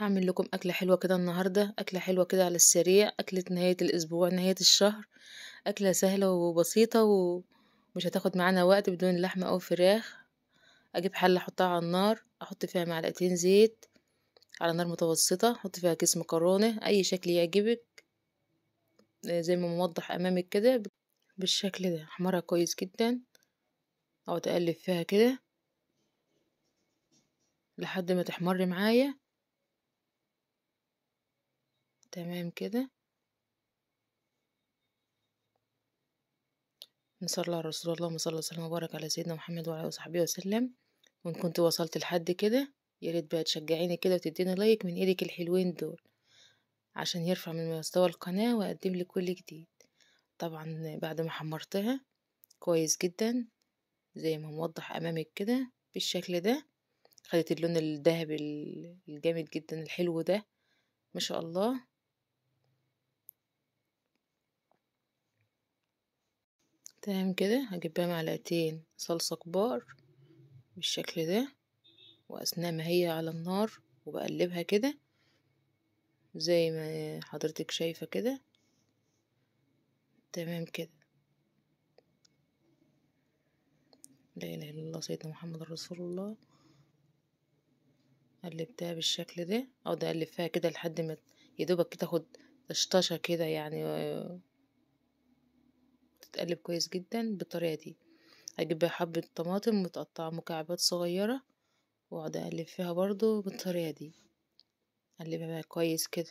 هعمل لكم أكلة حلوة كده النهاردة أكلة حلوة كده على السريع أكلة نهاية الأسبوع نهاية الشهر أكلة سهلة وبسيطة ومش هتاخد معانا وقت بدون لحمة أو فراخ أجيب حلة أحطها على النار أحط فيها معلقتين زيت على نار متوسطة أحط فيها كيس مكرونة أي شكل يعجبك آه، زي ما موضح أمامك كده بالشكل ده أحمرها كويس جدا أقعد أقلب فيها كده لحد ما تحمر معايا تمام كده نصلي على رسول الله صلى الله وسلم وبارك على سيدنا محمد وعلى اله وصحبه وسلم وان كنت وصلت لحد كده يا ريت بقى تشجعيني كده وتديني لايك من ايدك الحلوين دول عشان يرفع من مستوى القناه واقدم لي كل جديد طبعا بعد ما حمرتها كويس جدا زي ما موضح امامك كده بالشكل ده خدت اللون الذهبي الجامد جدا الحلو ده ما شاء الله تمام كده هجيب بقى معلقتين صلصة كبار بالشكل ده وأثناء ما هي على النار وبقلبها كده زي ما حضرتك شايفة كده تمام كده لا إله إلا الله سيدنا محمد رسول الله قلبتها بالشكل ده اقعد أقلب فيها كده لحد ما يدوبك كده تاخد طشطشة كده يعني آه، بتتقلب كويس جدا بالطريقة دي هجيب حبة طماطم متقطعة مكعبات صغيرة واقعد اقلب فيها برضو بالطريقة دي اقلبها بقى كويس كده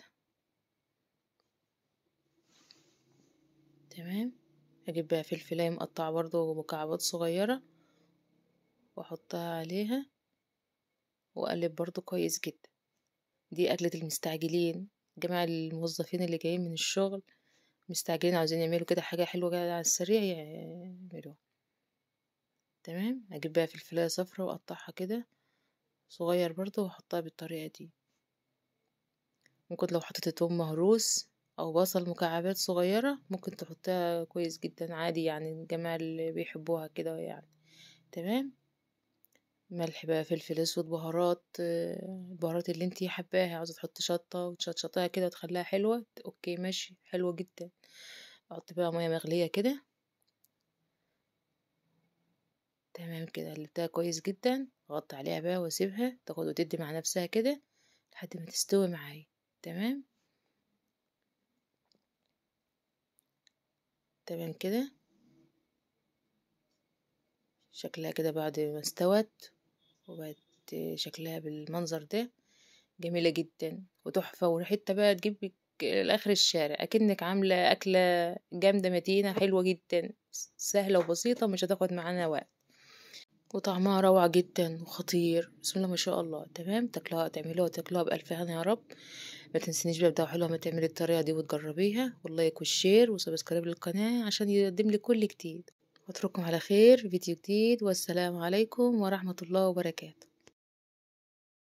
تمام هجيب بقى فلفلاية مقطعة برضو مكعبات صغيرة واحطها عليها واقلب برضو كويس جدا دي أكلة المستعجلين جماعة الموظفين اللي جايين من الشغل مستعجلين عاوزين يعملوا كده حاجة حلوة كده على السريع يعملوها تمام اجيب بقى فلفلاية صفرا واقطعها كده صغير برضو واحطها بالطريقة دي ممكن لو حطيت توم مهروس او بصل مكعبات صغيرة ممكن تحطها كويس جدا عادي يعني الجماعة اللي بيحبوها كده يعني تمام ملح بقى فلفل اسود بهارات البهارات اللي انتي حباها عاوزه تحطي شطه وتشطشطيها كده وتخليها حلوه اوكي ماشي حلوه جدا احط بقى ميه مغليه كده تمام كده قلبتها كويس جدا غطي عليها بقى واسيبها تاخد وتدي مع نفسها كده لحد ما تستوي معايا تمام تمام كده شكلها كده بعد ما استوت وبقت شكلها بالمنظر ده جميلة جدا وتحفة وريحتها بقى تجيبك لآخر الشارع أكنك عاملة أكلة جامدة متينة حلوة جدا سهلة وبسيطة مش هتاخد معانا وقت وطعمها روعة جدا وخطير بسم الله ما شاء الله تمام تاكلوها تعملوها تاكلوها بألف هنا يا رب ما تنسينيش بقى بتاع ما تعملي الطريقة دي وتجربيها واللايك والشير وسبسكرايب للقناة عشان يقدم لي كل جديد واترككم على خير فيديو جديد والسلام عليكم ورحمة الله وبركاته